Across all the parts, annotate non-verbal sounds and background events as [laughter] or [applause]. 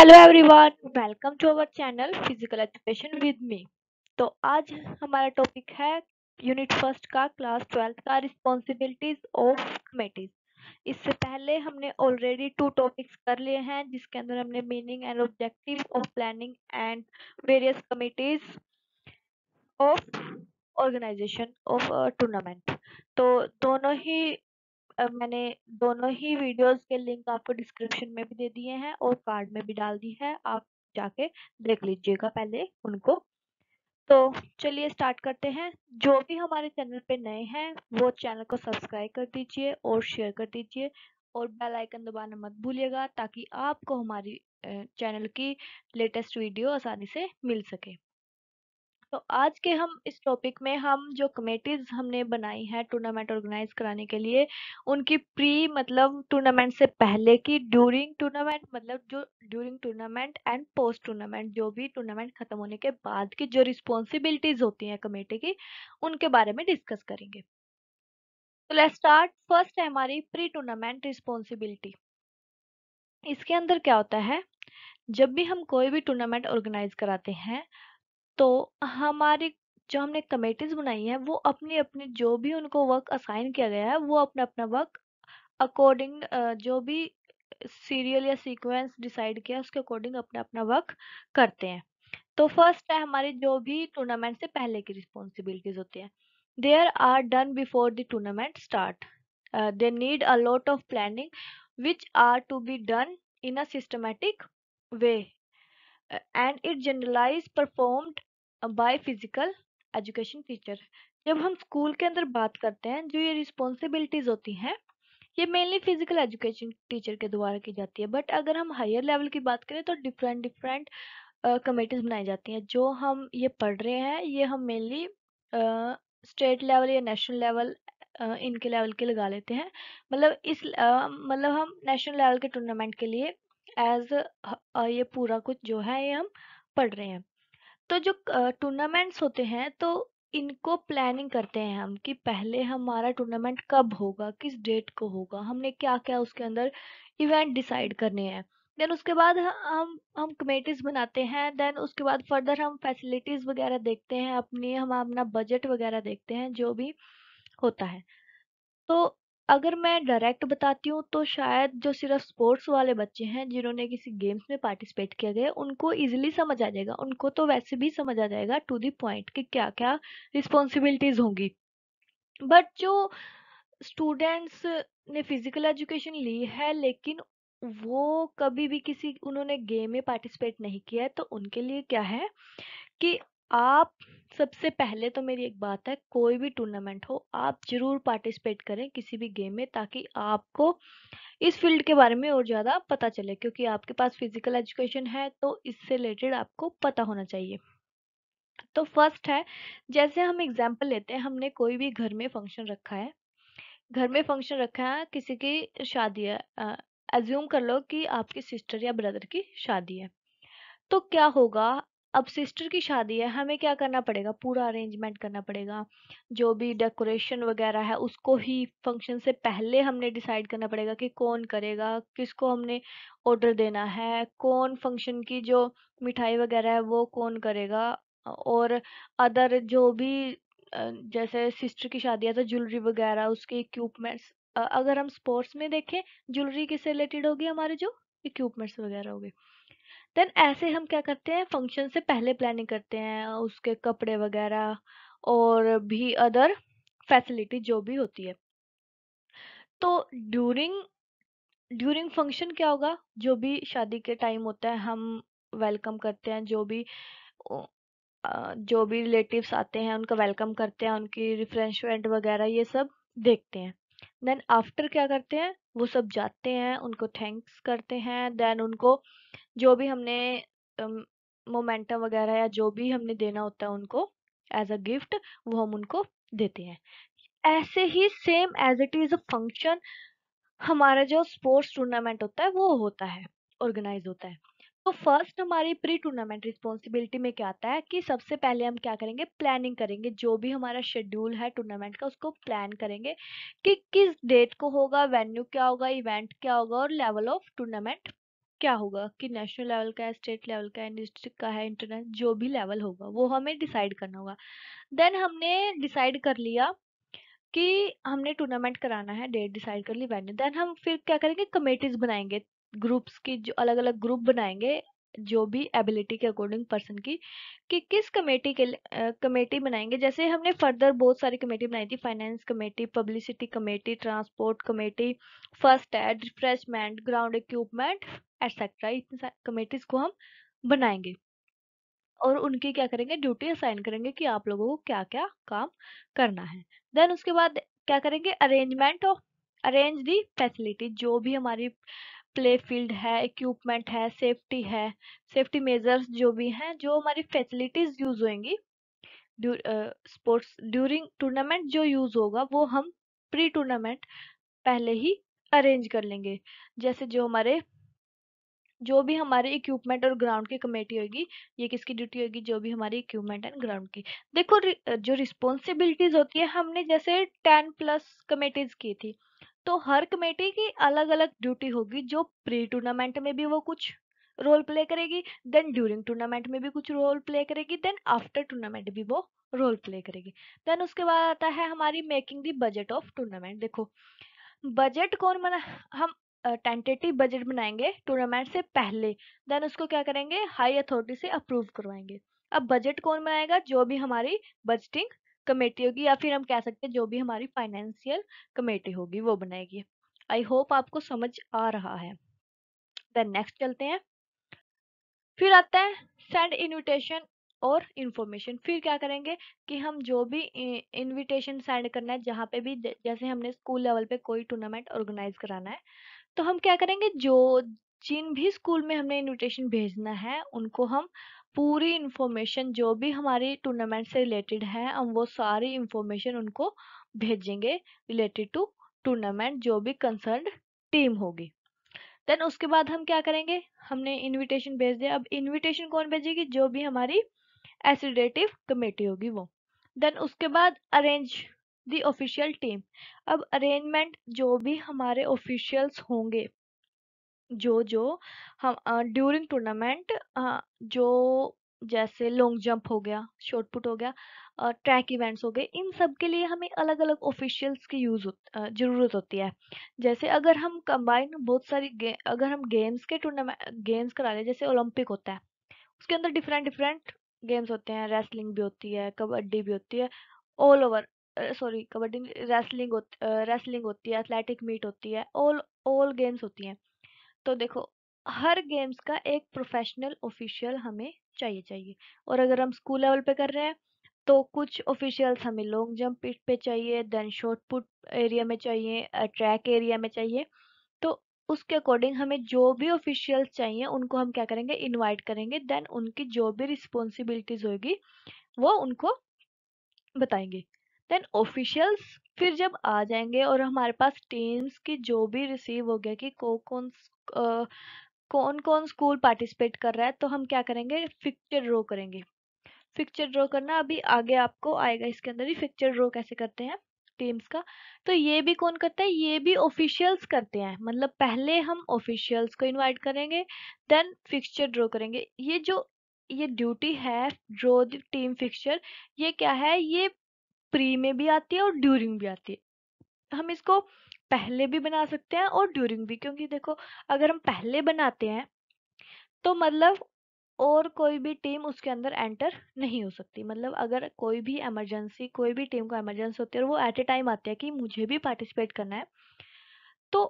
Hello everyone welcome to our channel physical education with me तो आज हमारा topic है यूनिट फर्स्ट का क्लास ट्वेल्थ का रिस्पॉन्सिबिलिटीज ऑफ कमेटीज इससे पहले हमने ऑलरेडी टू टॉपिक्स कर लिए हैं जिसके अंदर हमने meaning and objective of planning and various committees of organisation of tournament तो दोनों ही मैंने दोनों ही वीडियोस के लिंक आपको डिस्क्रिप्शन में भी दे दिए हैं और कार्ड में भी डाल दी है आप जाके देख लीजिएगा पहले उनको तो चलिए स्टार्ट करते हैं जो भी हमारे चैनल पे नए हैं वो चैनल को सब्सक्राइब कर दीजिए और शेयर कर दीजिए और बेल आइकन दबाना मत भूलिएगा ताकि आपको हमारी चैनल की लेटेस्ट वीडियो आसानी से मिल सके तो आज के हम इस टॉपिक में हम जो कमेटीज़ हमने बनाई हैं टूर्नामेंट ऑर्गेनाइज कराने के लिए उनकी प्री मतलब टूर्नामेंट से पहले की ड्यूरिंग टूर्नामेंट मतलब जो during tournament and post tournament जो भी टूर्नामेंट ख़त्म होने के बाद की जो रिस्पॉन्सिबिलिटीज़ होती हैं कमेटी की उनके बारे में डिस्कस करेंगे तो लेट स्टार्ट फर्स्ट है हमारी प्री टूर्नामेंट रिस्पॉन्सिबिलिटी इसके अंदर क्या होता है जब भी हम कोई भी टूर्नामेंट ऑर्गेनाइज कराते हैं तो हमारी जो हमने कमेटीज बनाई हैं वो अपनी अपनी जो भी उनको वर्क असाइन किया गया है वो अपना अपना वर्क अकॉर्डिंग जो भी सीरियल या सीक्वेंस डिसाइड किया उसके अकॉर्डिंग अपना अपना वर्क करते हैं तो फर्स्ट है हमारी जो भी टूर्नामेंट से पहले की रिस्पॉन्सिबिलिटीज होती है there are done before the tournament start they need a lot of planning which are to be done in a systematic way and it generalise performed by physical education teacher जब हम school के अंदर बात करते हैं जो ये responsibilities होती हैं ये मेनली फिजिकल एजुकेशन टीचर के द्वारा की जाती है बट अगर हम हायर लेवल की बात करें तो डिफरेंट डिफरेंट कमेटीज़ बनाई जाती हैं जो हम ये पढ़ रहे हैं ये हम मेनली स्टेट लेवल या नेशनल लेवल इनके लेवल के लगा लेते हैं मतलब इस मतलब हम नेशनल लेवल के टूर्नामेंट के लिए एज ये पूरा कुछ जो है ये हम पढ़ रहे हैं तो जो टूर्नामेंट्स होते हैं तो इनको प्लानिंग करते हैं हम कि पहले हमारा टूर्नामेंट कब होगा किस डेट को होगा हमने क्या क्या उसके अंदर इवेंट डिसाइड करने हैं देन उसके बाद हम हम कमेटीज़ बनाते हैं देन उसके बाद फर्दर हम फैसिलिटीज़ वगैरह देखते हैं अपनी हम अपना बजट वगैरह देखते हैं जो भी होता है तो अगर मैं डायरेक्ट बताती हूँ तो शायद जो सिर्फ स्पोर्ट्स वाले बच्चे हैं जिन्होंने किसी गेम्स में पार्टिसिपेट किया गया उनको इजीली समझ आ जाएगा उनको तो वैसे भी समझ आ जाएगा टू दी पॉइंट कि क्या क्या रिस्पॉन्सिबिलिटीज़ होंगी बट जो स्टूडेंट्स ने फिजिकल एजुकेशन ली है लेकिन वो कभी भी किसी उन्होंने गेम में पार्टिसिपेट नहीं किया है तो उनके लिए क्या है कि आप सबसे पहले तो मेरी एक बात है कोई भी टूर्नामेंट हो आप जरूर पार्टिसिपेट करें किसी भी गेम में ताकि आपको इस फील्ड के बारे में और ज़्यादा पता चले क्योंकि आपके पास फिजिकल एजुकेशन है तो इससे रिलेटेड आपको पता होना चाहिए तो फर्स्ट है जैसे हम एग्जाम्पल लेते हैं हमने कोई भी घर में फंक्शन रखा है घर में फंक्शन रखा है किसी की शादी है एज्यूम कर लो कि आपकी सिस्टर या ब्रदर की शादी है तो क्या होगा अब सिस्टर की शादी है हमें क्या करना पड़ेगा पूरा अरेंजमेंट करना पड़ेगा जो भी डेकोरेशन वगैरह है उसको ही फंक्शन से पहले हमने डिसाइड करना पड़ेगा कि कौन करेगा किसको हमने ऑर्डर देना है कौन फंक्शन की जो मिठाई वगैरह है वो कौन करेगा और अदर जो भी जैसे सिस्टर की शादी है तो ज्वेलरी वगैरह उसके इक्विपमेंट्स अगर हम स्पोर्ट्स में देखें ज्वेलरी किससे रिलेटेड होगी हमारे जो इक्विपमेंट्स वगैरह हो गए देन ऐसे हम क्या करते हैं फंक्शन से पहले प्लानिंग करते हैं उसके कपड़े वगैरह और भी अदर फैसिलिटी जो भी होती है तो ड्यूरिंग ड्यूरिंग फंक्शन क्या होगा जो भी शादी के टाइम होता है हम वेलकम करते हैं जो भी जो भी रिलेटिव्स आते हैं उनका वेलकम करते हैं उनकी रिफ्रेशमेंट वगैरह ये सब देखते हैं देन आफ्टर क्या करते हैं वो सब जाते हैं उनको थैंक्स करते हैं देन उनको जो भी हमने मोमेंटम um, वगैरह या जो भी हमने देना होता है उनको एज अ गिफ्ट वो हम उनको देते हैं ऐसे ही same as it is a function हमारा जो स्पोर्ट्स टूर्नामेंट होता है वो होता है ऑर्गेनाइज होता है तो फर्स्ट हमारी प्री टूर्नामेंट रिस्पॉन्सिबिलिटी में क्या आता है कि सबसे पहले हम क्या करेंगे प्लानिंग करेंगे जो भी हमारा शेड्यूल है टूर्नामेंट का उसको प्लान करेंगे कि किस डेट को होगा वेन्यू क्या होगा इवेंट क्या होगा और लेवल ऑफ टूर्नामेंट क्या होगा कि नेशनल लेवल का है स्टेट लेवल का है डिस्ट्रिक्ट का है इंटरनेशनल जो भी लेवल होगा वो हमें डिसाइड करना होगा देन हमने डिसाइड कर लिया कि हमने टूर्नामेंट कराना है डेट डिसाइड कर ली वेन्यू देन हम फिर क्या करेंगे कमेटीज बनाएंगे ग्रुप्स की जो अलग अलग ग्रुप बनाएंगे जो भी एबिलिटी के अकॉर्डिंग पर्सन की कि किस कमेटी के कमेटी बनाएंगे जैसे हमने फर्दर बहुत सारी कमेटी बनाई थी finance committee publicity committee transport committee first aid refreshment ground equipment etcetera इतनी सारी कमेटीज को हम बनाएंगे और उनकी क्या करेंगे ड्यूटी असाइन करेंगे कि आप लोगों को क्या क्या काम करना है देन उसके बाद क्या करेंगे arrangement of arrange the facility जो भी हमारी प्ले फील्ड है इक्विपमेंट है सेफ्टी है सेफ्टी मेजर्स जो भी हैं जो हमारी फैसिलिटीज यूज होंगी स्पोर्ट्स ड्यूरिंग टूर्नामेंट जो यूज होगा वो हम प्री टूर्नामेंट पहले ही अरेंज कर लेंगे जैसे जो हमारे जो भी हमारे इक्विपमेंट और ग्राउंड की कमेटी होगी ये किसकी ड्यूटी होगी जो भी हमारी इक्विपमेंट एंड ग्राउंड की देखो जो रिस्पॉन्सिबिलिटीज होती है हमने जैसे टेन प्लस कमेटीज की थी तो हर कमेटी की अलग अलग ड्यूटी होगी जो प्री टूर्नामेंट में भी वो कुछ रोल प्ले करेगी देन ड्यूरिंग टूर्नामेंट में भी कुछ रोल प्ले करेगी देन आफ्टर टूर्नामेंट भी वो रोल प्ले करेगी देन उसके बाद आता है हमारी making the budget of tournament देखो बजट कौन बना हम टेंटेटिव बजट बनाएंगे टूर्नामेंट से पहले देन उसको क्या करेंगे हाई अथॉरिटी से अप्रूव करवाएंगे अब बजट कौन बनाएगा जो भी हमारी बजटिंग कमेटी होगी या फिर हम कह सकते हैं जो भी हमारी फाइनेंशियल कमेटी होगी वो बनाएगी आई होप आपको समझ आ रहा है देन नेक्स्ट चलते हैं फिर आता है सेंड इन्विटेशन और इन्फॉर्मेशन फिर क्या करेंगे कि हम जो भी इन्विटेशन सेंड करना है जहाँ पे भी जैसे हमने स्कूल लेवल पे कोई टूर्नामेंट ऑर्गेनाइज कराना है तो हम क्या करेंगे जो जिन भी स्कूल में हमने इन्विटेशन भेजना है उनको हम पूरी इन्फॉर्मेशन जो भी हमारी टूर्नामेंट से रिलेटेड है हम वो सारी इन्फॉर्मेशन उनको भेजेंगे रिलेटेड टू टूर्नामेंट जो भी कंसर्न टीम होगी देन उसके बाद हम क्या करेंगे हमने इनविटेशन भेज दिया अब इनविटेशन कौन भेजेगी जो भी हमारी एसिडेटिव कमेटी होगी वो देन उसके बाद अरेंज दी ऑफिशियल टीम अब अरेंजमेंट जो भी हमारे ऑफिशियल्स होंगे जो जो हम ड्यूरिंग टूर्नामेंट जो जैसे लॉन्ग जंप हो गया शॉर्ट पुट हो गया ट्रैक इवेंट्स हो गए इन सब के लिए हमें अलग अलग ऑफिशियल्स की यूज़ हो ज़रूरत होती है जैसे अगर हम कंबाइन बहुत सारी गे, अगर हम गेम्स के टूर्नामेंट गेम्स करा लें जैसे ओलंपिक होता है उसके अंदर डिफरेंट डिफरेंट गेम्स होते हैं रेसलिंग भी होती है कबड्डी भी होती है all over sorry kabaddi wrestling wrestling होती है एथलेटिक मीट होती है ऑल ऑल गेम्स होती हैं तो देखो हर गेम्स का एक प्रोफेशनल ऑफिशियल हमें चाहिए चाहिए और अगर हम स्कूल लेवल पे कर रहे हैं तो कुछ ऑफिशियल्स हमें लॉन्ग जंप पे चाहिए देन शॉर्ट पुट एरिया में चाहिए ट्रैक एरिया में चाहिए तो उसके अकॉर्डिंग हमें जो भी ऑफिशियल्स चाहिए उनको हम क्या करेंगे इनवाइट करेंगे देन उनकी जो भी रिस्पॉन्सिबिलिटीज होगी वो उनको बताएंगे देन ऑफिशियल्स फिर जब आ जाएंगे और हमारे पास टीम्स की जो भी रिसीव हो गया कि को कौन कौन कौन स्कूल पार्टिसिपेट कर रहा है तो हम क्या करेंगे फिक्चर ड्रॉ करेंगे फिक्चर ड्रॉ करना अभी आगे आपको आएगा इसके अंदर ही फिक्चर ड्रॉ कैसे करते हैं टीम्स का तो ये भी कौन करता है ये भी ऑफिशियल्स करते हैं मतलब पहले हम ऑफिशियल्स को इनवाइट करेंगे देन फिक्चर ड्रॉ करेंगे ये जो ये ड्यूटी है ड्रो टीम फिक्चर ये क्या है ये प्री में भी आती है और ड्यूरिंग भी आती है हम इसको पहले भी बना सकते हैं और ड्यूरिंग भी क्योंकि देखो अगर हम पहले बनाते हैं तो मतलब और कोई भी टीम उसके अंदर एंटर नहीं हो सकती मतलब अगर कोई भी इमरजेंसी कोई भी टीम को इमरजेंसी होती है और वो एट ए टाइम आती है कि मुझे भी पार्टिसिपेट करना है तो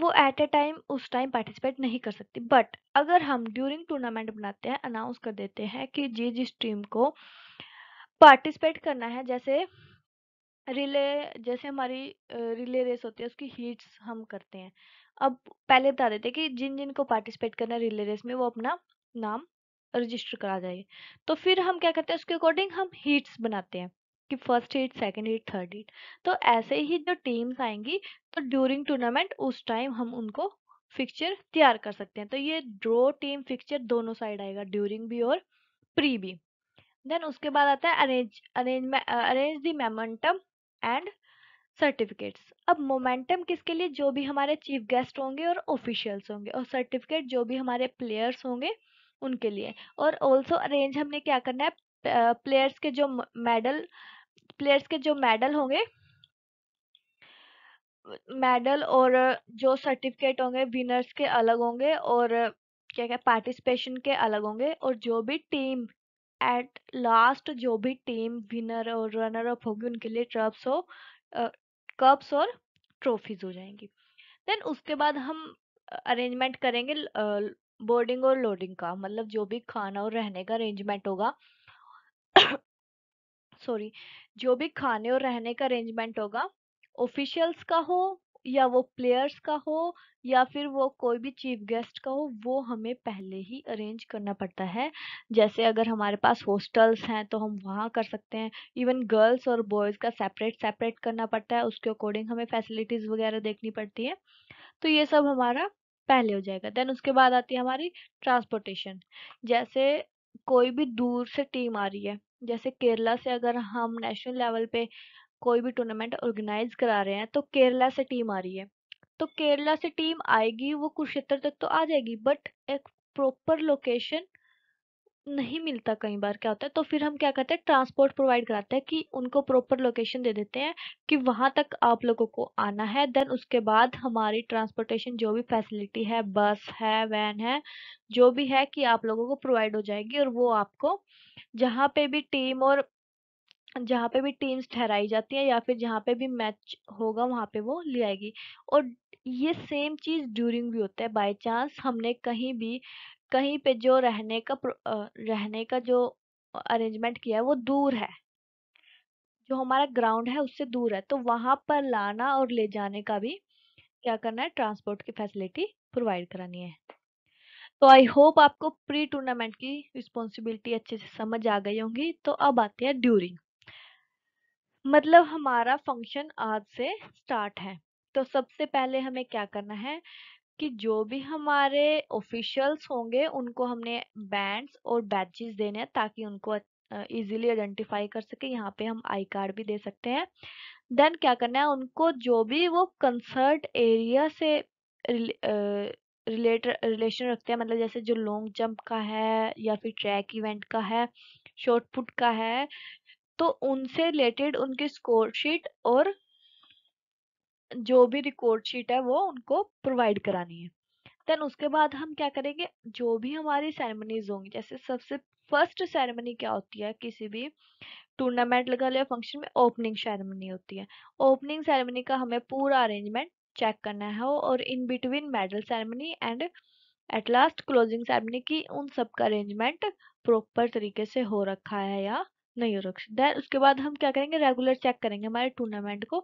वो एट ए टाइम उस टाइम पार्टिसिपेट नहीं कर सकती बट अगर हम ड्यूरिंग टूर्नामेंट बनाते हैं अनाउंस कर देते हैं कि जी जिस टीम को पार्टिसिपेट करना है जैसे रिले जैसे हमारी रिले रेस होती है उसकी हीट्स हम करते हैं अब पहले बता देते हैं कि जिन जिन को पार्टिसिपेट करना है रिले रेस में वो अपना नाम रजिस्टर करा जाए तो फिर हम क्या करते हैं उसके अकॉर्डिंग हम हीट्स बनाते हैं कि first heat second heat third heat तो ऐसे ही जो टीम्स आएंगी तो ड्यूरिंग टूर्नामेंट उस टाइम हम उनको फिक्चर तैयार कर सकते हैं तो ये ड्रॉ टीम फिक्चर दोनों साइड आएगा ड्यूरिंग भी और प्री भी देन उसके बाद आता है arrange arrange arrange the memento and certificates अब मोमेंटम किसके लिए जो भी हमारे चीफ गेस्ट होंगे और ऑफिशियल्स होंगे और सर्टिफिकेट जो भी हमारे प्लेयर्स होंगे उनके लिए और ऑल्सो अरेंज हमने क्या करना है प्लेयर्स के जो मेडल प्लेयर्स के जो मेडल होंगे मेडल और जो सर्टिफिकेट होंगे विनर्स के अलग होंगे और क्या क्या पार्टिसिपेशन के अलग होंगे और जो भी टीम एट लास्ट जो भी टीम विनर और रनर अप होगी उनके लिए ट्रप्स हो कप्स और ट्रॉफीज हो जाएंगी देन उसके बाद हम अरेंजमेंट करेंगे बोर्डिंग और लोडिंग का मतलब जो भी खाना और रहने का अरेंजमेंट होगा सॉरी [coughs] जो भी खाने और रहने का अरेंजमेंट होगा ऑफिशियल्स का हो या वो प्लेयर्स का हो या फिर वो कोई भी चीफ गेस्ट का हो वो हमें पहले ही अरेंज करना पड़ता है जैसे अगर हमारे पास हॉस्टल्स हैं तो हम वहाँ कर सकते हैं इवन गर्ल्स और बॉयज़ का सेपरेट सेपरेट करना पड़ता है उसके अकॉर्डिंग हमें फैसिलिटीज़ वगैरह देखनी पड़ती है तो ये सब हमारा पहले हो जाएगा देन उसके बाद आती है हमारी ट्रांसपोर्टेशन जैसे कोई भी दूर से टीम आ रही है जैसे केरला से अगर हम नेशनल लेवल पे कोई भी टूर्नामेंट ऑर्गेनाइज करा रहे हैं तो केरला से टीम आ रही है तो केरला से टीम आएगी वो कुरुक्षेत्र तक तो आ जाएगी बट एक प्रॉपर लोकेशन नहीं मिलता कई बार क्या होता है तो फिर हम क्या करते हैं ट्रांसपोर्ट प्रोवाइड कराते हैं कि उनको प्रॉपर लोकेशन दे देते हैं कि वहां तक आप लोगों को आना है देन उसके बाद हमारी ट्रांसपोर्टेशन जो भी फैसिलिटी है बस है वैन है जो भी है कि आप लोगों को प्रोवाइड हो जाएगी और वो आपको जहाँ पे भी टीम और जहाँ पे भी टीम्स ठहराई जाती हैं या फिर जहाँ पे भी मैच होगा वहाँ पे वो ले आएगी और ये सेम चीज़ ड्यूरिंग भी होता है बाय चांस हमने कहीं भी कहीं पे जो रहने का रहने का जो अरेंजमेंट किया है वो दूर है जो हमारा ग्राउंड है उससे दूर है तो वहाँ पर लाना और ले जाने का भी क्या करना है ट्रांसपोर्ट की फैसिलिटी प्रोवाइड करानी है तो आई होप आपको प्री टूर्नामेंट की रिस्पॉन्सिबिलिटी अच्छे से समझ आ गई होंगी तो अब आते हैं ड्यूरिंग मतलब हमारा फंक्शन आज से स्टार्ट है तो सबसे पहले हमें क्या करना है कि जो भी हमारे ऑफिशियल्स होंगे उनको हमने बैंड्स और बैचेस देने हैं ताकि उनको इजीली आइडेंटिफाई कर सके यहाँ पे हम आई कार्ड भी दे सकते हैं देन क्या करना है उनको जो भी वो कंसर्ट एरिया से रिलेट रिलेशन रखते हैं मतलब जैसे जो लॉन्ग जंप का है या फिर ट्रैक इवेंट का है शॉर्ट पुट का है तो उनसे रिलेटेड उनकी स्कोर शीट और जो भी रिकॉर्ड शीट है वो उनको प्रोवाइड करानी है देन उसके बाद हम क्या करेंगे जो भी हमारी सेरेमनीज होंगी जैसे सबसे फर्स्ट सेरेमनी क्या होती है किसी भी टूर्नामेंट लगा लिया फंक्शन में ओपनिंग सेरेमनी होती है ओपनिंग सेरेमनी का हमें पूरा अरेंजमेंट चेक करना है और in between medal ceremony and at last closing ceremony की उन सब का अरेंजमेंट प्रॉपर तरीके से हो रखा है या नहीं हो रहा देन उसके बाद हम क्या करेंगे रेगुलर चेक करेंगे हमारे टूर्नामेंट को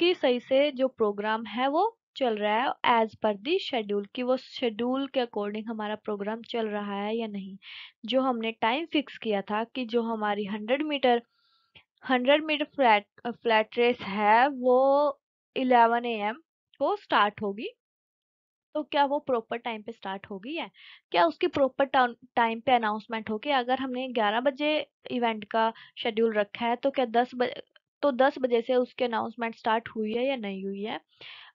कि सही से जो प्रोग्राम है वो चल रहा है एज पर दी शेड्यूल कि वो शेड्यूल के अकॉर्डिंग हमारा प्रोग्राम चल रहा है या नहीं जो हमने टाइम फिक्स किया था कि जो हमारी hundred metre hundred metre flat flat race है वो इलेवन ए एम को स्टार्ट होगी तो क्या वो प्रॉपर टाइम पे स्टार्ट हो गई है क्या उसकी प्रॉपर टाइम पे अनाउंसमेंट होगी अगर हमने 11 बजे इवेंट का शेड्यूल रखा है तो क्या 10 बजे तो 10 बजे से उसकी अनाउंसमेंट स्टार्ट हुई है या नहीं हुई है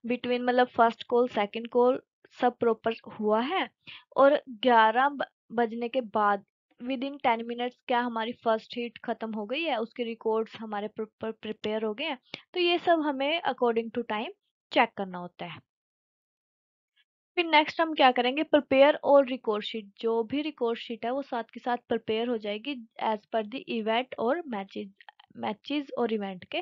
बिटवीन मतलब फर्स्ट कॉल सेकंड कॉल सब प्रॉपर हुआ है और 11 बजने के बाद विद इन टेन मिनट्स क्या हमारी फर्स्ट हीट खत्म हो गई है उसके रिकॉर्ड्स हमारे प्रॉपर प्रिपेयर हो गए हैं तो ये सब हमें अकॉर्डिंग टू टाइम चेक करना होता है फिर नेक्स्ट हम क्या करेंगे प्रिपेयर और रिकॉर्ड शीट जो भी रिकॉर्ड शीट है वो साथ के साथ प्रिपेयर हो जाएगी एज पर द इवेंट और मैचेज मैचेज और इवेंट के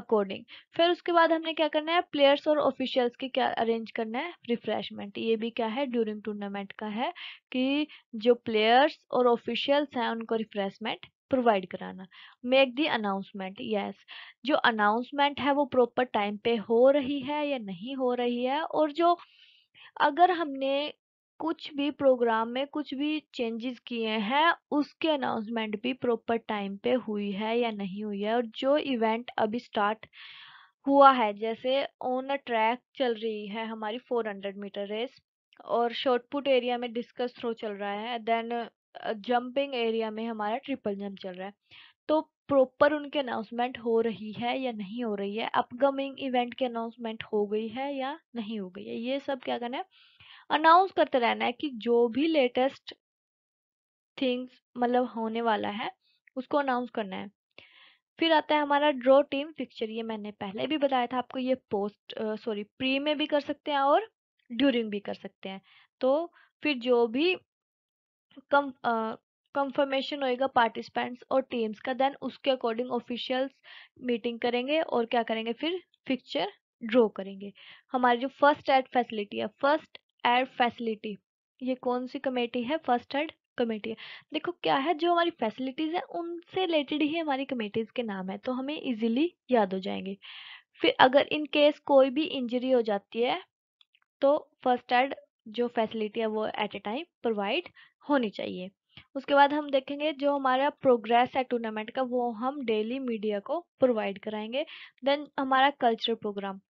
अकॉर्डिंग फिर उसके बाद हमने क्या करना है प्लेयर्स और ऑफिशियल्स के क्या अरेंज करना है रिफ्रेशमेंट ये भी क्या है ड्यूरिंग टूर्नामेंट का है कि जो प्लेयर्स और ऑफिशियल्स हैं उनको रिफ्रेशमेंट प्रोवाइड कराना मेक दी अनाउंसमेंट यस जो अनाउंसमेंट है वो प्रॉपर टाइम पे हो रही है या नहीं हो रही है और जो अगर हमने कुछ भी प्रोग्राम में कुछ भी चेंजेस किए हैं उसके अनाउंसमेंट भी प्रॉपर टाइम पे हुई है या नहीं हुई है और जो इवेंट अभी स्टार्ट हुआ है जैसे ऑन अ ट्रैक चल रही है हमारी 400 मीटर रेस और शॉर्टपुट एरिया में डिस्कस थ्रो चल रहा है देन जंपिंग एरिया में हमारा ट्रिपल जंप चल रहा है तो प्रॉपर उनके अनाउंसमेंट हो रही है या नहीं हो रही है अपकमिंग इवेंट की अनाउंसमेंट हो गई है या नहीं हो गई है ये सब क्या करना है अनाउंस करते रहना है कि जो भी लेटेस्ट थिंग्स मतलब होने वाला है उसको अनाउंस करना है फिर आता है हमारा ड्रॉ टीम पिक्चर ये मैंने पहले भी बताया था आपको ये पोस्ट सॉरी प्री में भी कर सकते हैं और ड्यूरिंग भी कर सकते हैं तो फिर जो भी कम कंफर्मेशन होएगा पार्टिसिपेंट्स और टीम्स का देन उसके अकॉर्डिंग ऑफिशियल्स मीटिंग करेंगे और क्या करेंगे फिर पिक्चर ड्रॉ करेंगे हमारी जो फर्स्ट एड फैसिलिटी है फर्स्ट एड फैसिलिटी ये कौन सी कमेटी है फर्स्ट एड कमेटी है देखो क्या है जो हमारी फैसिलिटीज़ है उनसे रिलेटेड ही हमारी कमेटीज़ के नाम है तो हमें इजीली याद हो जाएंगे फिर अगर इन केस कोई भी इंजरी हो जाती है तो फर्स्ट एड जो फैसिलिटी है वो एट ए टाइम प्रोवाइड होनी चाहिए उसके बाद हम देखेंगे जो हमारा प्रोग्रेस है टूर्नामेंट का वो हम डेली मीडिया को प्रोवाइड कराएंगे देन हमारा cultural programme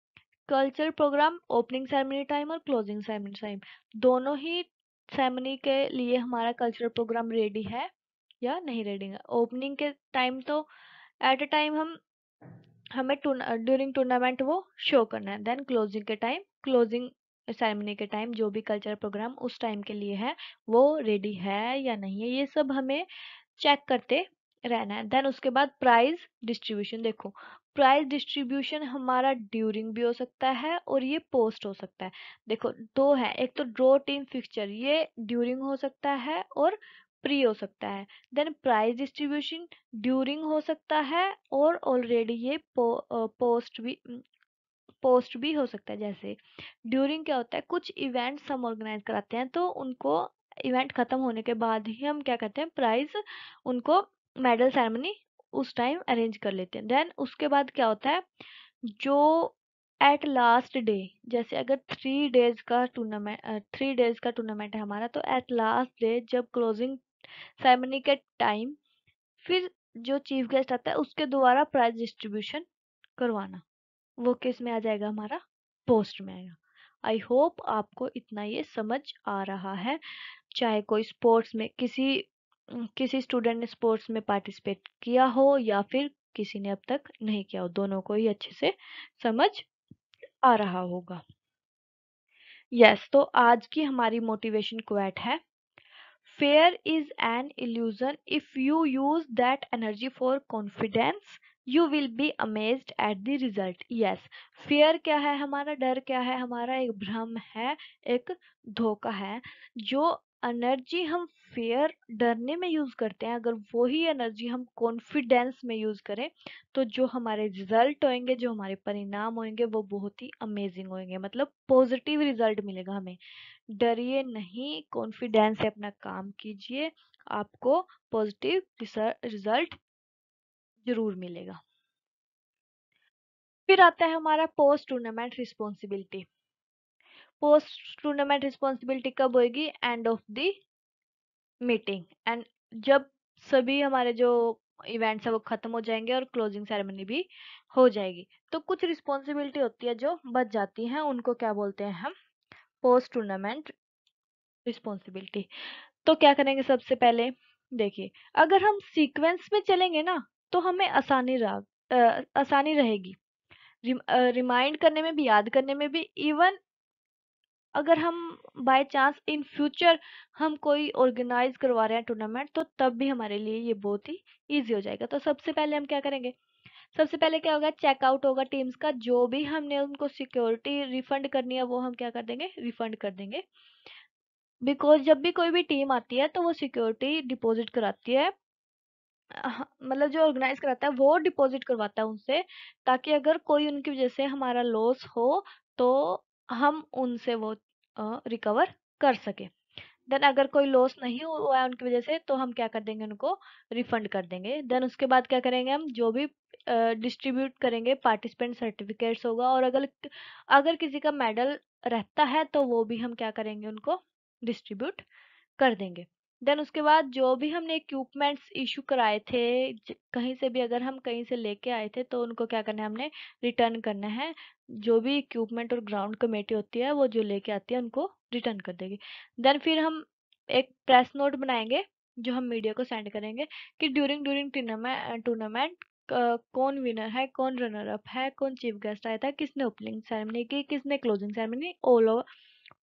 cultural programme opening ceremony time और क्लोजिंग सेरेमनी टाइम दोनों ही सेरेमनी के लिए हमारा कल्चरल प्रोग्राम रेडी है या नहीं रेडी है ओपनिंग के टाइम तो एट अ टाइम हम हमें ड्यूरिंग टूर्नामेंट वो शो करना है देन क्लोजिंग के टाइम क्लोजिंग सेरेमनी के टाइम जो भी कल्चर प्रोग्राम उस टाइम के लिए है वो रेडी है या नहीं है ये सब हमें चेक करते रहना है देन उसके बाद प्राइज डिस्ट्रीब्यूशन देखो प्राइस डिस्ट्रीब्यूशन हमारा ड्यूरिंग भी हो सकता है और ये पोस्ट हो सकता है देखो दो है एक तो ड्रो टीम फिक्चर ये ड्यूरिंग हो सकता है और प्री हो सकता है देन प्राइस डिस्ट्रीब्यूशन ड्यूरिंग हो सकता है और ऑलरेडी ये पो, पोस्ट भी पोस्ट भी हो सकता है जैसे ड्यूरिंग क्या होता है कुछ इवेंट्स हम ऑर्गेनाइज कराते हैं तो उनको इवेंट ख़त्म होने के बाद ही हम क्या करते हैं प्राइज़ उनको मेडल सेरेमनी उस टाइम अरेंज कर लेते हैं देन उसके बाद क्या होता है जो एट लास्ट डे जैसे अगर थ्री डेज का टूर्नामेंट थ्री डेज का टूर्नामेंट है हमारा तो एट लास्ट डे जब क्लोजिंग सेरेमनी के टाइम फिर जो चीफ गेस्ट आता है उसके द्वारा प्राइज डिस्ट्रीब्यूशन करवाना वो किस में आ जाएगा हमारा पोस्ट में आएगा आई होप आपको इतना ये समझ आ रहा है चाहे कोई स्पोर्ट्स में किसी किसी स्टूडेंट ने स्पोर्ट्स में पार्टिसिपेट किया हो या फिर किसी ने अब तक नहीं किया हो दोनों को ही अच्छे से समझ आ रहा होगा यस yes, तो आज की हमारी मोटिवेशन क्वेट है fear is an illusion if you use that energy for confidence you will be amazed at the result yes fear क्या है हमारा डर क्या है हमारा एक भ्रम है एक धोखा है जो एनर्जी हम फेयर डरने में यूज़ करते हैं अगर वही एनर्जी हम कॉन्फिडेंस में यूज़ करें तो जो हमारे रिजल्ट होंगे जो हमारे परिणाम होंगे वो बहुत ही अमेजिंग होंगे मतलब पॉजिटिव रिजल्ट मिलेगा हमें डरिए नहीं कॉन्फिडेंस से अपना काम कीजिए आपको पॉजिटिव रिजल्ट जरूर मिलेगा फिर आता है हमारा post tournament responsibility post tournament responsibility कब होगी end of the meeting end जब सभी हमारे जो इवेंट्स है वो खत्म हो जाएंगे और क्लोजिंग सेरेमनी भी हो जाएगी तो कुछ रिस्पॉन्सिबिलिटी होती है जो बच जाती हैं उनको क्या बोलते हैं हम पोस्ट टूर्नामेंट रिस्पॉन्सिबिलिटी तो क्या करेंगे सबसे पहले देखिए अगर हम सीक्वेंस में चलेंगे ना तो हमें आसानी रहा आसानी रहेगी रिमाइंड करने में भी याद करने में भी इवन अगर हम बाय चांस इन फ्यूचर हम कोई ऑर्गेनाइज करवा रहे हैं टूर्नामेंट तो तब भी हमारे लिए ये बहुत ही ईजी हो जाएगा तो सबसे पहले हम क्या करेंगे सबसे पहले क्या होगा चेकआउट होगा टीम्स का जो भी हमने उनको सिक्योरिटी रिफंड करनी है वो हम क्या कर देंगे रिफंड कर देंगे बिकॉज जब भी कोई भी टीम आती है तो वो सिक्योरिटी डिपॉजिट कराती है मतलब जो ऑर्गेनाइज कराता है वो डिपॉजिट करवाता है उनसे ताकि अगर कोई उनकी वजह से हमारा लॉस हो तो हम उनसे वो रिकवर कर सके देन अगर कोई लॉस नहीं हुआ है उनकी वजह से तो हम क्या कर देंगे उनको रिफंड कर देंगे देन उसके बाद क्या करेंगे हम जो भी डिस्ट्रीब्यूट करेंगे पार्टिसिपेंट सर्टिफिकेट्स होगा और अगर अगर किसी का मेडल रहता है तो वो भी हम क्या करेंगे उनको डिस्ट्रीब्यूट कर देंगे देन उसके बाद जो भी हमने इक्विपमेंट्स इशू कराए थे कहीं से भी अगर हम कहीं से लेके आए थे तो उनको क्या करना है हमने रिटर्न करना है जो भी इक्विपमेंट और ग्राउंड कमेटी होती है वो जो लेके आती है उनको रिटर्न कर देगी देन फिर हम एक प्रेस नोट बनाएंगे जो हम मीडिया को सेंड करेंगे कि ड्यूरिंग ड्यूरिंग टूर्नामेंट कौन विनर है कौन रनर अप है कौन चीफ गेस्ट आया था किसने ओपनिंग सेरेमनी की किसने क्लोजिंग सेरेमनी ऑल ओवर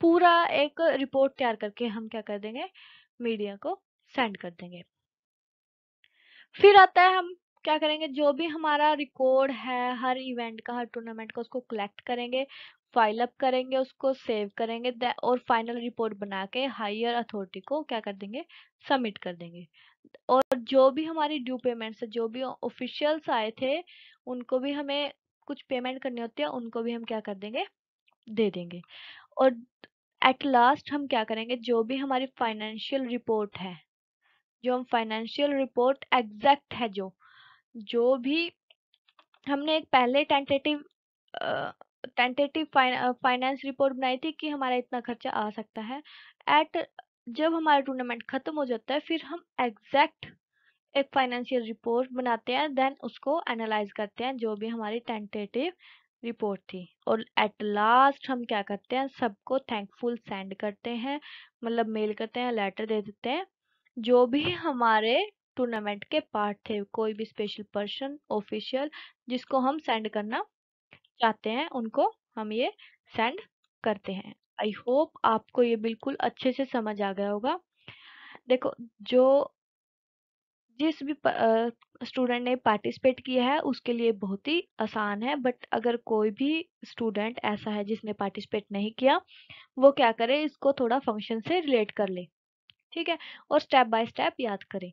पूरा एक रिपोर्ट तैयार करके हम क्या कर देंगे मीडिया को सेंड कर देंगे फिर आता है हम क्या करेंगे जो भी हमारा रिकॉर्ड है हर इवेंट का हर टूर्नामेंट का उसको कलेक्ट करेंगे फाइल अप करेंगे उसको सेव करेंगे और फाइनल रिपोर्ट बना के हायर अथॉरिटी को क्या कर देंगे सबमिट कर देंगे और जो भी हमारी ड्यू पेमेंट्स है जो भी ऑफिशियल्स आए थे उनको भी हमें कुछ पेमेंट करनी होती है उनको भी हम क्या कर देंगे दे देंगे और एट लास्ट हम क्या करेंगे जो भी हमारी फाइनेंशियल रिपोर्ट है जो हम फाइनेंशियल रिपोर्ट एग्जैक्ट है जो जो भी हमने एक पहले टेंटेटिव टेंटेटिव फाइनेंस रिपोर्ट बनाई थी कि हमारा इतना खर्चा आ सकता है एट जब हमारा टूर्नामेंट ख़त्म हो जाता है फिर हम एग्जैक्ट एक फाइनेंशियल रिपोर्ट बनाते हैं देन उसको एनालाइज करते हैं जो भी हमारी टेंटेटिव रिपोर्ट थी और एट लास्ट हम क्या करते हैं सबको थैंकफुल सेंड करते हैं मतलब मेल करते हैं लेटर दे देते हैं जो भी हमारे टूर्नामेंट के पार्ट थे कोई भी स्पेशल पर्सन ऑफिशियल जिसको हम सेंड करना चाहते हैं उनको हम ये सेंड करते हैं आई होप आपको ये बिल्कुल अच्छे से समझ आ गया होगा देखो जो जिस भी स्टूडेंट ने पार्टिसिपेट किया है उसके लिए बहुत ही आसान है बट अगर कोई भी स्टूडेंट ऐसा है जिसने पार्टिसिपेट नहीं किया वो क्या करे इसको थोड़ा फंक्शन से रिलेट कर ले ठीक है और स्टेप बाय स्टेप याद करें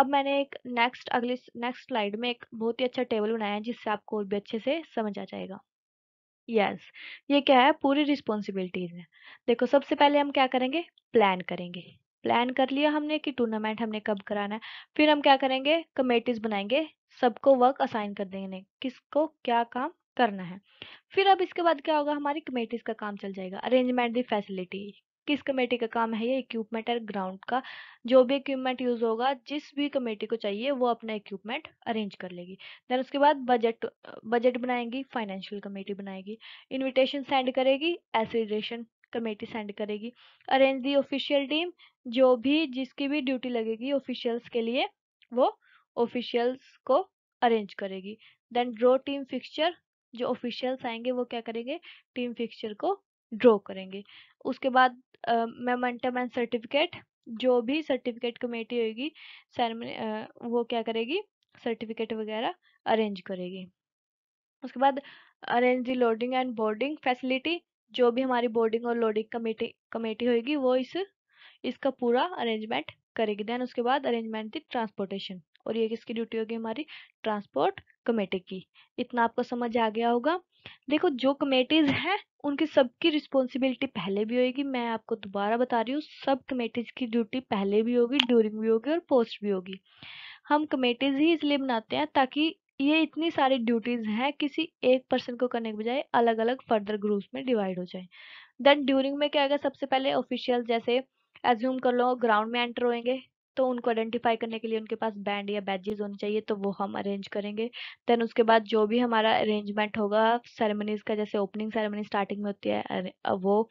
अब मैंने एक नेक्स्ट अगली नेक्स्ट स्लाइड में एक बहुत ही अच्छा टेबल बनाया है जिससे आपको और भी अच्छे से समझ आ जाएगा यस yes. ये क्या है पूरी रिस्पॉन्सिबिलिटीज है देखो सबसे पहले हम क्या करेंगे प्लान करेंगे प्लान कर लिया हमने कि टूर्नामेंट हमने कब कराना है फिर हम क्या करेंगे कमेटीज बनाएंगे सबको वर्क असाइन कर देंगे किसको क्या काम करना है फिर अब इसके बाद क्या होगा हमारी कमेटीज का काम चल जाएगा अरेंजमेंट दी फैसिलिटी किस कमेटी का काम है ये इक्विपमेंट और ग्राउंड का जो भी इक्विपमेंट यूज होगा जिस भी कमेटी को चाहिए वो अपना इक्विपमेंट अरेंज कर लेगी देन उसके बाद बजट बजट बनाएगी फाइनेंशियल कमेटी बनाएगी इनविटेशन सेंड करेगी एसोसिएशन कमेटी सेंड करेगी अरेंज दी ऑफिशियल टीम जो भी जिसकी भी ड्यूटी लगेगी ऑफिशियल्स के लिए वो ऑफिशियल्स को अरेंज करेगी देन ड्रॉ टीम फिक्सचर जो ऑफिशियल्स आएंगे वो क्या करेंगे टीम फिक्सचर को ड्रॉ करेंगे उसके बाद मेमेंटम एंड सर्टिफिकेट जो भी सर्टिफिकेट कमेटी होगी सेरेमनी वो क्या करेगी सर्टिफिकेट वगैरह अरेंज करेगी उसके बाद arrange the lodging and boarding facility जो भी हमारी बोर्डिंग और लोडिंग कमेटी कमेटी होगी वो इस इसका पूरा अरेंजमेंट करेगी देन उसके बाद अरेंजमेंट थी ट्रांसपोर्टेशन और ये किसकी ड्यूटी होगी हमारी ट्रांसपोर्ट कमेटी की इतना आपको समझ आ गया होगा देखो जो कमेटीज़ हैं उनकी सबकी रिस्पॉन्सिबिलिटी पहले भी होगी मैं आपको दोबारा बता रही हूँ सब कमेटीज़ की ड्यूटी पहले भी होगी ड्यूरिंग भी होगी और पोस्ट भी होगी हम कमेटीज़ ही इसलिए बनाते हैं ताकि ये इतनी सारी ड्यूटीज हैं किसी एक पर्सन को करने के बजाय अलग अलग फर्दर ग्रुप्स में डिवाइड हो जाए देन ड्यूरिंग में क्या आएगा सबसे पहले ऑफिशियल जैसे एज्यूम कर लो ग्राउंड में एंटर होएंगे तो उनको आइडेंटिफाई करने के लिए उनके पास बैंड या बैजेज होने चाहिए तो वो हम अरेंज करेंगे देन उसके बाद जो भी हमारा अरेंजमेंट होगा सेरेमनीज का जैसे ओपनिंग सेरेमनी स्टार्टिंग में होती है वो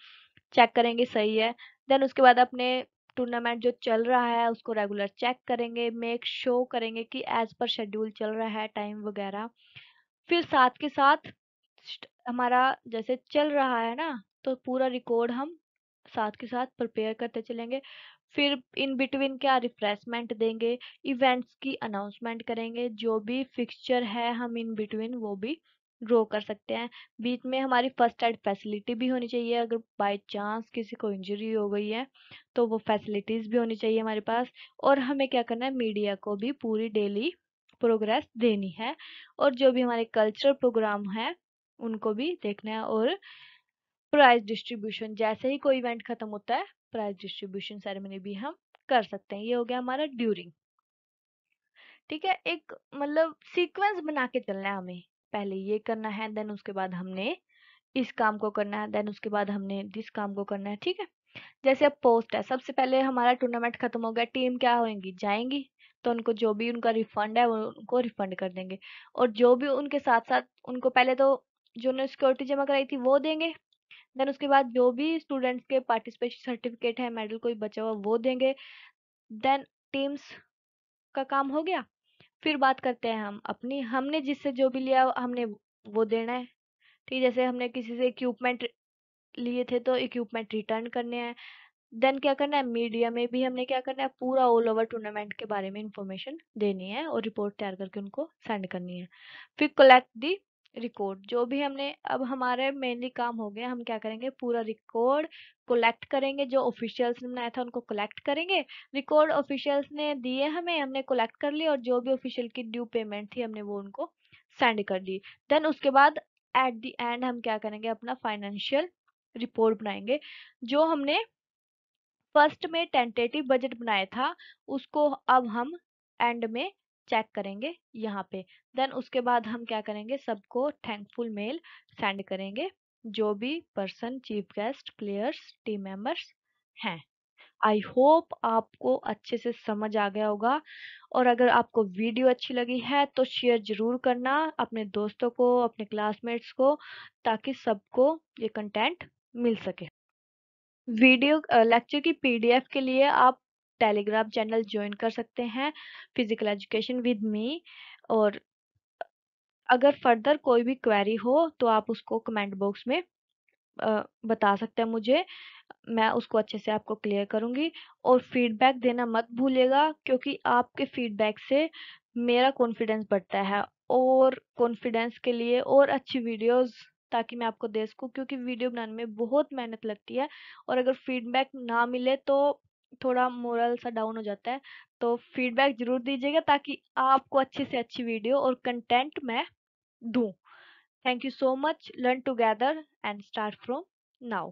चेक करेंगे सही है देन उसके बाद अपने टूर्नामेंट जो चल रहा है उसको रेगुलर चेक करेंगे मेक शो करेंगे कि एज पर शेड्यूल चल रहा है टाइम वगैरह फिर साथ के साथ हमारा जैसे चल रहा है ना तो पूरा रिकॉर्ड हम साथ के साथ प्रिपेयर करते चलेंगे फिर इन बिटवीन क्या रिफ्रेशमेंट देंगे इवेंट्स की अनाउंसमेंट करेंगे जो भी फिक्सचर है हम इन बिटवीन वो भी ग्रो कर सकते हैं बीच में हमारी फर्स्ट एड फैसिलिटी भी होनी चाहिए अगर बाय चांस किसी को इंजरी हो गई है तो वो फैसिलिटीज़ भी होनी चाहिए हमारे पास और हमें क्या करना है मीडिया को भी पूरी डेली प्रोग्रेस देनी है और जो भी हमारे कल्चरल प्रोग्राम हैं उनको भी देखना है और प्राइज डिस्ट्रीब्यूशन जैसे ही कोई इवेंट ख़त्म होता है प्राइज डिस्ट्रीब्यूशन सेरेमनी भी हम कर सकते हैं ये हो गया हमारा ड्यूरिंग ठीक है एक मतलब सीक्वेंस बना के चलना है हमें पहले ये करना है देन उसके बाद हमने इस काम को करना है देन उसके बाद हमने दिस काम को करना है ठीक है जैसे अब पोस्ट है सबसे पहले हमारा टूर्नामेंट खत्म हो गया टीम क्या होगी जाएंगी तो उनको जो भी उनका रिफंड है वो उनको रिफंड कर देंगे और जो भी उनके साथ साथ उनको पहले तो जो उन्होंने सिक्योरिटी जमा कराई थी वो देंगे देन उसके बाद जो भी स्टूडेंट्स के पार्टिसिपेशन सर्टिफिकेट है मेडल कोई बचा हुआ वो देंगे देन टीम्स का काम हो गया फिर बात करते हैं हम अपनी हमने जिससे जो भी लिया हमने वो देना है ठीक जैसे हमने किसी से इक्विपमेंट लिए थे तो इक्विपमेंट रिटर्न करने हैं देन क्या करना है मीडिया में भी हमने क्या करना है पूरा ऑल ओवर टूर्नामेंट के बारे में इंफॉर्मेशन देनी है और रिपोर्ट तैयार करके उनको सेंड करनी है फिर कलेक्ट दी रिकॉर्ड जो भी हमने अब हमारे मेनली काम हो गया हम क्या करेंगे पूरा रिकॉर्ड कलेक्ट करेंगे जो ऑफिशियल्स ने बनाया था उनको कलेक्ट करेंगे रिकॉर्ड ऑफिशियल्स ने दिए हमें हमने कलेक्ट कर लिए और जो भी ऑफिशियल की ड्यू पेमेंट थी हमने वो उनको सेंड कर दी देन उसके बाद एट दी एंड हम क्या करेंगे अपना फाइनेंशियल रिपोर्ट बनाएंगे जो हमने फर्स्ट में टेंटेटिव बजट बनाया था उसको अब हम एंड में चेक करेंगे यहाँ पे देन उसके बाद हम क्या करेंगे सबको थैंकफुल मेल सेंड करेंगे जो भी person chief guest players team members हैं आई होप आपको अच्छे से समझ आ गया होगा और अगर आपको वीडियो अच्छी लगी है तो शेयर ज़रूर करना अपने दोस्तों को अपने क्लासमेट्स को ताकि सबको ये कंटेंट मिल सके वीडियो लेक्चर की पीडीएफ के लिए आप टेलीग्राम चैनल ज्वाइन कर सकते हैं फिजिकल एजुकेशन विद मी और अगर फर्दर कोई भी क्वेरी हो तो आप उसको कमेंट बॉक्स में बता सकते हैं मुझे मैं उसको अच्छे से आपको क्लियर करूंगी और फीडबैक देना मत भूलिएगा क्योंकि आपके फीडबैक से मेरा कॉन्फिडेंस बढ़ता है और कॉन्फिडेंस के लिए और अच्छी वीडियोस ताकि मैं आपको दे सकूँ क्योंकि वीडियो बनाने में बहुत मेहनत लगती है और अगर फीडबैक ना मिले तो थोड़ा मोरल सा डाउन हो जाता है तो फीडबैक ज़रूर दीजिएगा ताकि आपको अच्छी से अच्छी वीडियो और कंटेंट मैं दूँ thank you so much learn together and start from now